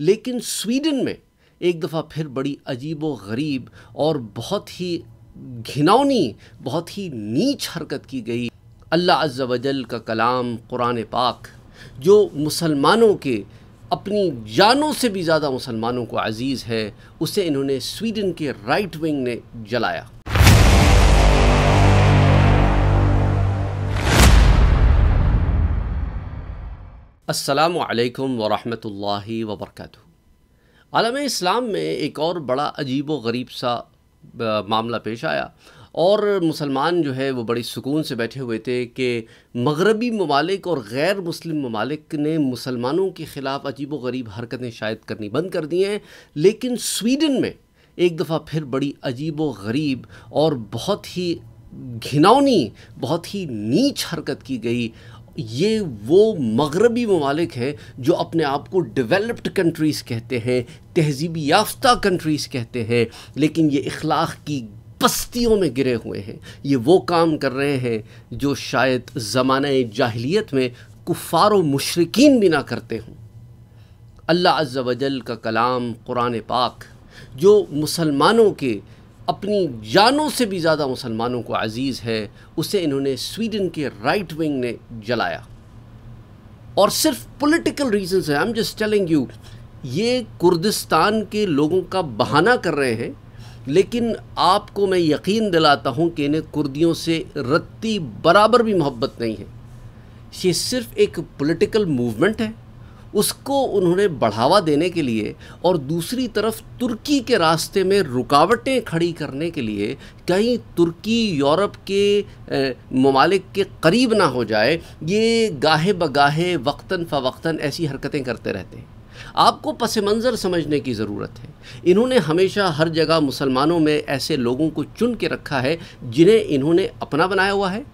लेकिन स्वीडन में एक दफ़ा फिर बड़ी अजीब व गरीब और बहुत ही घिनौनी बहुत ही नीच हरकत की गई अल्लाह अज्जा वजल का कलाम कुरान पाक जो मुसलमानों के अपनी जानों से भी ज़्यादा मुसलमानों को अजीज़ है उसे इन्होंने स्वीडन के राइट विंग ने जलाया असलकम वरहल वबरक आलम इस्लाम में एक और बड़ा अजीब व गरीब सा मामला पेश आया और मुसलमान जो है वो बड़ी सुकून से बैठे हुए थे कि मगरबी ममालिक और गैर मुस्लिम ममालिक ने मुसलमानों के ख़िलाफ़ अजीब व गरीब हरकतें शायद करनी बंद कर दी हैं लेकिन स्वीडन में एक दफ़ा फिर बड़ी अजीब व गरीब और बहुत ही घिनौनी बहुत ही नीच हरकत की गई ये वो मगरबी ममालिक हैं जो अपने आप को डेवलप्ड कंट्रीज़ कहते हैं तहजीबी याफ्ता कंट्रीज़ कहते हैं लेकिन ये इखलाक की बस्तियों में गिरे हुए हैं ये वो काम कर रहे हैं जो शायद ज़माने जाहलीत में कुफ़ार मशरकिन भी ना करते हों अल्लाह अज्जा वजल का कलाम कुरान पाक जो मुसलमानों के अपनी जानों से भी ज़्यादा मुसलमानों को अजीज़ है उसे इन्होंने स्वीडन के राइट विंग ने जलाया और सिर्फ पॉलिटिकल रीजंस है I am just telling you ये कुर्दिस्तान के लोगों का बहाना कर रहे हैं लेकिन आपको मैं यकीन दिलाता हूँ कि इन्हें कुर्दियों से रत्ती बराबर भी मोहब्बत नहीं है ये सिर्फ एक पॉलिटिकल मूवमेंट है उसको उन्होंने बढ़ावा देने के लिए और दूसरी तरफ तुर्की के रास्ते में रुकावटें खड़ी करने के लिए कहीं तुर्की यूरोप के ममालिक के करीब ना हो जाए ये गाहे बगाहे वक्ता फ़वक्ता ऐसी हरकतें करते रहते हैं आपको पस मंज़र समझने की ज़रूरत है इन्होंने हमेशा हर जगह मुसलमानों में ऐसे लोगों को चुन के रखा है जिन्हें इन्होंने अपना बनाया हुआ है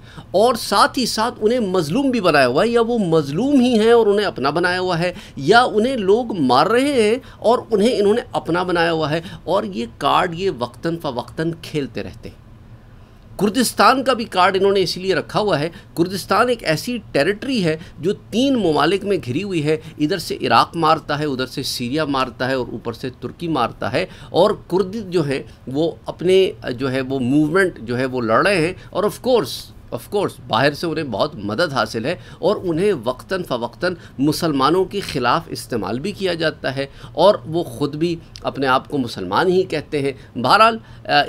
और साथ ही साथ उन्हें मजलूम भी बनाया हुआ है या वो मजलूम ही हैं और उन्हें अपना बनाया हुआ है या उन्हें लोग मार रहे हैं और उन्हें इन्होंने अपना बनाया हुआ है और ये कार्ड ये वक्ता फ़वक्ता खेलते रहते हैं कुर्दिस्तान का भी कार्ड इन्होंने इसलिए रखा हुआ है कुर्दिस्तान एक ऐसी टेरिटरी है जो तीन ममालिक में घिरी हुई है इधर से इराक मारता है उधर से सीरिया मारता है और ऊपर से तुर्की मारता है और कुर्द जो है वो अपने जो है वो मूवमेंट जो है वो लड़ रहे हैं और ऑफ कोर्स ऑफ़कोर्स बाहर से उन्हें बहुत मदद हासिल है और उन्हें वक्ता फ़वक्ता मुसलमानों के ख़िलाफ़ इस्तेमाल भी किया जाता है और वो ख़ुद भी अपने आप को मुसलमान ही कहते हैं बहरहाल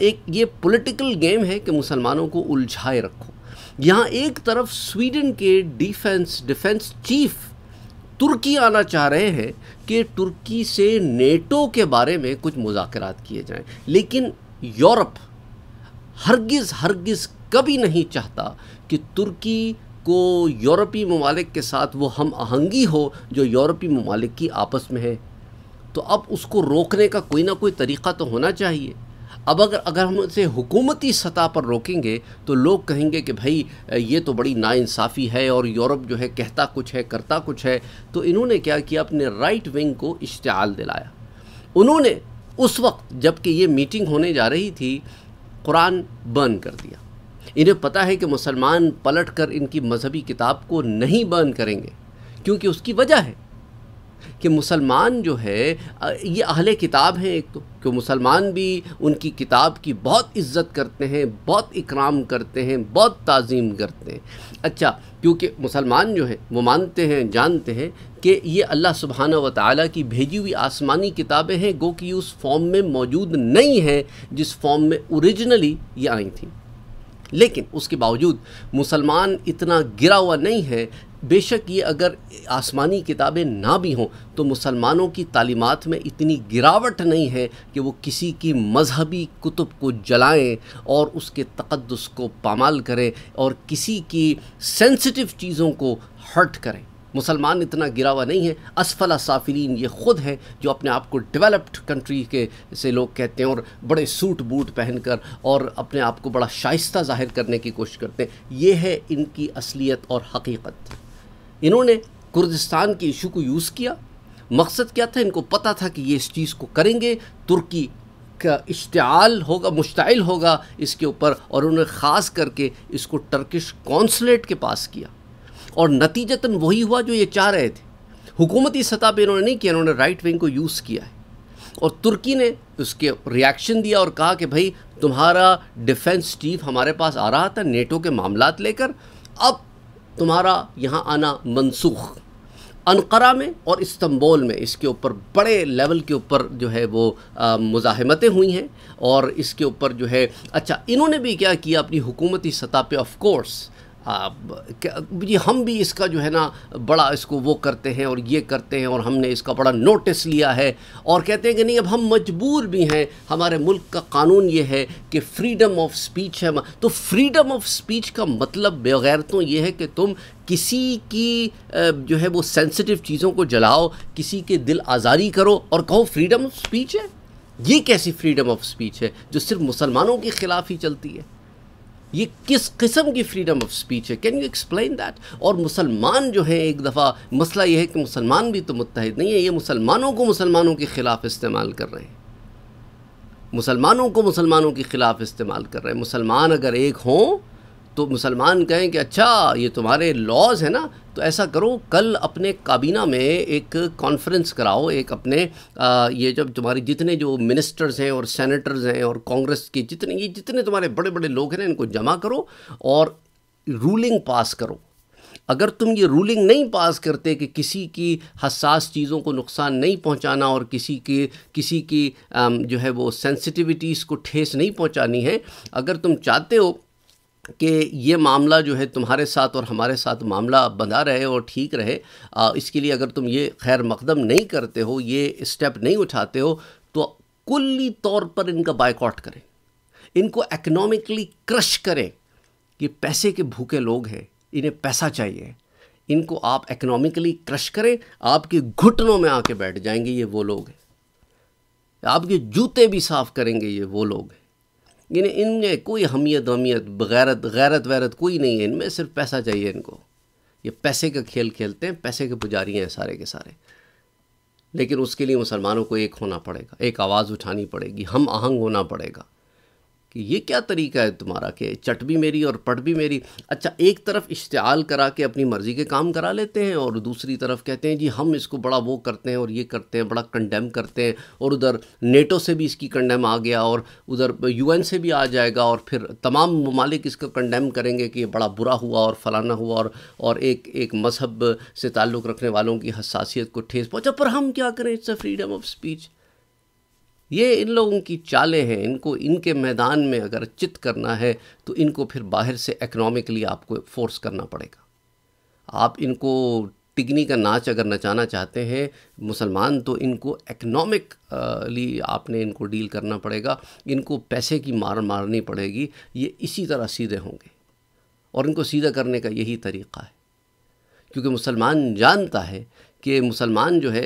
एक ये पोलिटिकल गेम है कि मुसलमानों को उलझाए रखो यहाँ एक तरफ स्वीडन के डिफेंस डिफेंस चीफ तुर्की आना चाह रहे हैं कि तुर्की से नेटो के बारे में कुछ मुजाकर किए जाएं लेकिन यूरोप हरगिज़ हरगिज़ कभी नहीं चाहता कि तुर्की को यूरोपीय ममालिक के साथ वो हम आहंगी हो जो यूरोपीय ममालिक की आपस में है तो अब उसको रोकने का कोई ना कोई तरीक़ा तो होना चाहिए अब अगर अगर हम उसे हुकूमती सतह पर रोकेंगे तो लोग कहेंगे कि भाई ये तो बड़ी नाइंसाफ़ी है और यूरोप जो है कहता कुछ है करता कुछ है तो इन्होंने क्या किया अपने राइट विंग को इश्तल दिलाया उन्होंने उस वक्त जबकि ये मीटिंग होने जा रही थी कुरान बर्न कर दिया इन्हें पता है कि मुसलमान पलट कर इनकी मजहबी किताब को नहीं बर्न करेंगे क्योंकि उसकी वजह है कि मुसलमान जो है ये अहले किताब हैं एक तो कि मुसलमान भी उनकी किताब की बहुत इज्जत करते हैं बहुत इकराम करते हैं बहुत ताज़ीम करते हैं अच्छा क्योंकि मुसलमान जो है वो मानते हैं जानते हैं कि ये अल्लाह सुबहाना व ताली की भेजी हुई आसमानी किताबें हैं गो कि उस फॉर्म में मौजूद नहीं हैं जिस फॉर्म में ओरिजिनली ये आई थी लेकिन उसके बावजूद मुसलमान इतना गिरा हुआ नहीं है बेशक ये अगर आसमानी किताबें ना भी हों तो मुसलमानों की तालीमत में इतनी गिरावट नहीं है कि वो किसी की मजहबी कुतुब को जलाएं और उसके तकदस को पामाल करें और किसी की सेंसिटिव चीज़ों को हर्ट करें मुसलमान इतना गिरा हुआ नहीं है असफला साफिलीन ये ख़ुद हैं जो अपने आप को डेवलप्ड कंट्री के से लोग कहते हैं और बड़े सूट बूट पहनकर और अपने आप को बड़ा शाइस्त ज़ाहिर करने की कोशिश करते हैं ये है इनकी असलियत और हकीकत इन्होंने कुर्दिस्तान के इशू को यूज़ किया मकसद क्या था इनको पता था कि ये इस चीज़ को करेंगे तुर्की का इश्ताल होगा मुश्तिल होगा इसके ऊपर और उन्होंने ख़ास करके इसको टर्किश कौंसलेट के पास किया और नतीजतन वही हुआ जो ये चाह रहे थे हुकूमती सतह पर इन्होंने नहीं किया इन्होंने राइट विंग को यूज़ किया है और तुर्की ने उसके रिएक्शन दिया और कहा कि भाई तुम्हारा डिफेंस चीफ हमारे पास आ रहा था नेटो के मामला लेकर अब तुम्हारा यहाँ आना मनसूख अनकरा में और इस्तंबोल में इसके ऊपर बड़े लेवल के ऊपर जो है वो मुजाहमतें हुई हैं और इसके ऊपर जो है अच्छा इन्होंने भी क्या किया अपनी हुकूमती सतह पे ऑफ कोर्स जी हाँ, ये हम भी इसका जो है ना बड़ा इसको वो करते हैं और ये करते हैं और हमने इसका बड़ा नोटिस लिया है और कहते हैं कि नहीं अब हम मजबूर भी हैं हमारे मुल्क का कानून ये है कि फ्रीडम ऑफ स्पीच है तो फ्रीडम ऑफ स्पीच का मतलब बगैर तो ये है कि तुम किसी की जो है वो सेंसिटिव चीज़ों को जलाओ किसी के दिल आज़ारी करो और कहो फ्रीडम ऑफ स्पीच है ये कैसी फ्रीडम ऑफ स्पीच है जो सिर्फ मुसलमानों के ख़िलाफ़ ही चलती है ये किस किस्म की फ्रीडम ऑफ स्पीच है कैन यू एक्सप्लेन दैट और मुसलमान जो हैं एक दफ़ा मसला ये है कि मुसलमान भी तो मुतहद नहीं है ये मुसलमानों को मुसलमानों के ख़िलाफ़ इस्तेमाल कर रहे हैं मुसलमानों को मुसलमानों के ख़िलाफ़ इस्तेमाल कर रहे हैं मुसलमान अगर एक हों तो मुसलमान कहें कि अच्छा ये तुम्हारे लॉज है ना तो ऐसा करो कल अपने काबीना में एक कॉन्फ्रेंस कराओ एक अपने आ, ये जब तुम्हारे जितने जो मिनिस्टर्स हैं और सेनेटर्स हैं और कांग्रेस के जितने ये जितने तुम्हारे बड़े बड़े लोग हैं इनको जमा करो और रूलिंग पास करो अगर तुम ये रूलिंग नहीं पास करते कि किसी की हसास चीज़ों को नुकसान नहीं पहुंचाना और किसी के किसी की जो है वो सेंसिटिविटीज़ को ठेस नहीं पहुंचानी है अगर तुम चाहते हो कि ये मामला जो है तुम्हारे साथ और हमारे साथ मामला बंधा रहे और ठीक रहे आ, इसके लिए अगर तुम ये खैर मकदम नहीं करते हो ये स्टेप नहीं उठाते हो तो कुल्ली तौर पर इनका बायकॉट करें इनको इकनॉमिकली क्रश करें ये पैसे के भूखे लोग हैं इन्हें पैसा चाहिए इनको आप इकनॉमिकली क्रश करें आपके घुटनों में आके बैठ जाएंगे ये वो लोग हैं आपके जूते भी साफ़ करेंगे ये वो लोग हैं यानी इनमें कोई हमियत वमियत गैरत गैरत वैरत कोई नहीं है इनमें सिर्फ पैसा चाहिए इनको ये पैसे का खेल खेलते हैं पैसे के पुजारी हैं सारे के सारे लेकिन उसके लिए मुसलमानों को एक होना पड़ेगा एक आवाज़ उठानी पड़ेगी हम आहंग होना पड़ेगा कि ये क्या तरीका है तुम्हारा कि चट भी मेरी और पट भी मेरी अच्छा एक तरफ इश्तहाल करा के अपनी मर्ज़ी के काम करा लेते हैं और दूसरी तरफ कहते हैं जी हम इसको बड़ा वो करते हैं और ये करते हैं बड़ा कंडेम करते हैं और उधर नेटो से भी इसकी कंडेम आ गया और उधर यूएन से भी आ जाएगा और फिर तमाम ममालिक इसको कंडेम करेंगे कि ये बड़ा बुरा हुआ और फलाना हुआ और और एक एक मजहब से ताल्लुक़ रखने वालों की हसासीत को ठेस पहुँचा पर हम क्या करें it's a freedom of speech ये इन लोगों की चालें हैं इनको इनके मैदान में अगर चित करना है तो इनको फिर बाहर से इकोनॉमिकली आपको फोर्स करना पड़ेगा आप इनको टिगनी का नाच अगर नचाना चाहते हैं मुसलमान तो इनको इकनॉमिकली आपने इनको डील करना पड़ेगा इनको पैसे की मार मारनी पड़ेगी ये इसी तरह सीधे होंगे और इनको सीधा करने का यही तरीक़ा है क्योंकि मुसलमान जानता है कि मुसलमान जो है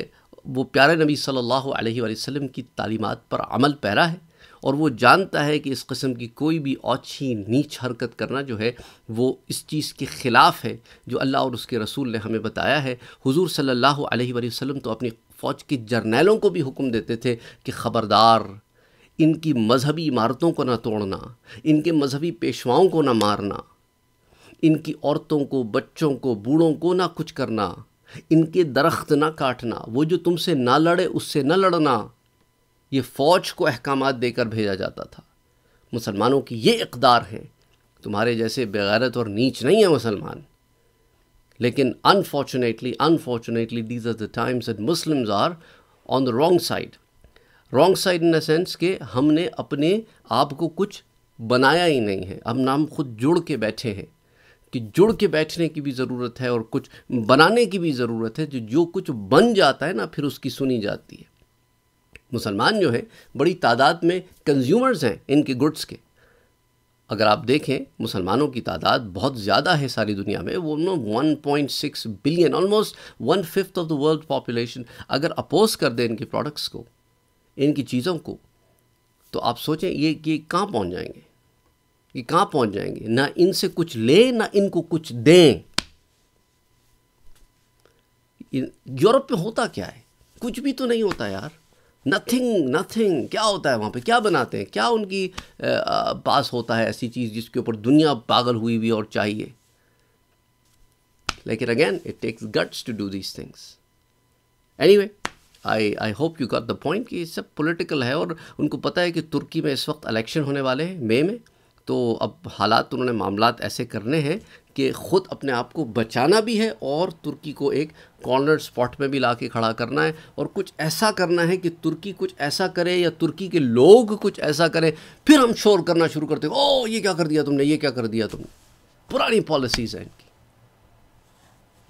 वो प्यारे नबी सल्लल्लाहु अलैहि वसल्लम की तालीमात पर अमल पैरा है और वो जानता है कि इस कस्म की कोई भी ओछी नीच हरकत करना जो है वो इस चीज़ के ख़िलाफ़ है जो अल्लाह और उसके रसूल ने हमें बताया है हुजूर सल्लल्लाहु अलैहि वसल्लम तो अपनी फ़ौज के जर्नैलों को भी हुक्म देते थे कि ख़बरदार इनकी मजहबी इमारतों को ना तोड़ना इनके मजहबी पेशवाओं को ना मारना इनकी औरतों को बच्चों को बूढ़ों को ना कुछ करना इनके दरख्त ना काटना वो जो तुमसे ना लड़े उससे ना लड़ना ये फ़ौज को अहकाम देकर भेजा जाता था मुसलमानों की ये इकदार है तुम्हारे जैसे बेगैरत और नीच नहीं है मुसलमान लेकिन unfortunately unfortunately these are the times and Muslims are on the wrong side wrong side in the sense कि हमने अपने आप को कुछ बनाया ही नहीं है अब नाम खुद जुड़ के बैठे हैं कि जुड़ के बैठने की भी ज़रूरत है और कुछ बनाने की भी ज़रूरत है जो जो कुछ बन जाता है ना फिर उसकी सुनी जाती है मुसलमान जो है बड़ी तादाद में कंज्यूमर्स हैं इनके गुड्स के अगर आप देखें मुसलमानों की तादाद बहुत ज़्यादा है सारी दुनिया में वो one point six billion almost one fifth of the world population अगर अपोज कर दें इनके प्रोडक्ट्स को इनकी चीज़ों को तो आप सोचें ये ये कहाँ पहुँच जाएंगे कि कहाँ पहुँच जाएंगे ना इनसे कुछ ले ना इनको कुछ दें यूरोप में होता क्या है कुछ भी तो नहीं होता यार नथिंग नथिंग क्या होता है वहाँ पे क्या बनाते हैं क्या उनकी पास होता है ऐसी चीज़ जिसके ऊपर दुनिया पागल हुई हुई और चाहिए लेकिन again it takes guts to do these things anyway I I hope you got the point कि ये सब पोलिटिकल है और उनको पता है कि तुर्की में इस वक्त इलेक्शन होने वाले हैं मई में, में तो अब हालात उन्होंने मामला ऐसे करने हैं कि ख़ुद अपने आप को बचाना भी है और तुर्की को एक कॉर्नर स्पॉट में भी ला के खड़ा करना है और कुछ ऐसा करना है कि तुर्की कुछ ऐसा करे या तुर्की के लोग कुछ ऐसा करें फिर हम शोर करना शुरू करते ओ ये क्या कर दिया तुमने ये क्या कर दिया तुमने पुरानी पॉलिसीज़ हैं इनकी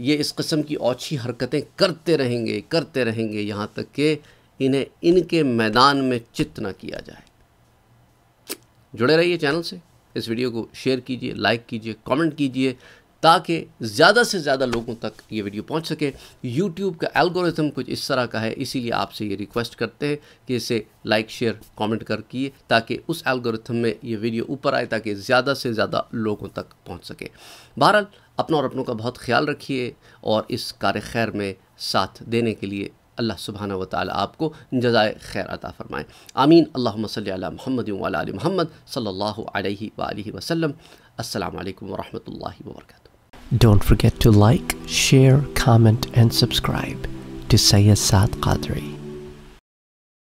ये इस कस्म की ओछी हरकतें करते रहेंगे करते रहेंगे यहाँ तक कि इन्हें इनके मैदान में चित ना किया जाए जुड़े रहिए चैनल से इस वीडियो को शेयर कीजिए लाइक कीजिए कमेंट कीजिए ताकि ज़्यादा से ज़्यादा लोगों तक ये वीडियो पहुंच सके यूट्यूब का एल्गोरिथम कुछ इस तरह का है इसीलिए आपसे ये रिक्वेस्ट करते हैं कि इसे लाइक शेयर कमेंट कर किए ताकि उस एल्गोरिथम में ये वीडियो ऊपर आए ताकि ज़्यादा से ज़्यादा लोगों तक पहुंच सके बहरहाल अपना और अपनों का बहुत ख्याल रखिए और इस कार्य खैर में साथ देने के लिए अल्लाह सुबहाना व आपको जजाय खैर अता फ़रमाएँ आमीन अल्लाम महमद वाल महमद सल्ला वसलम अल्लाम वरहमल वर्क Don't forget to like, share, comment and subscribe to Sayyid Saad Qadri.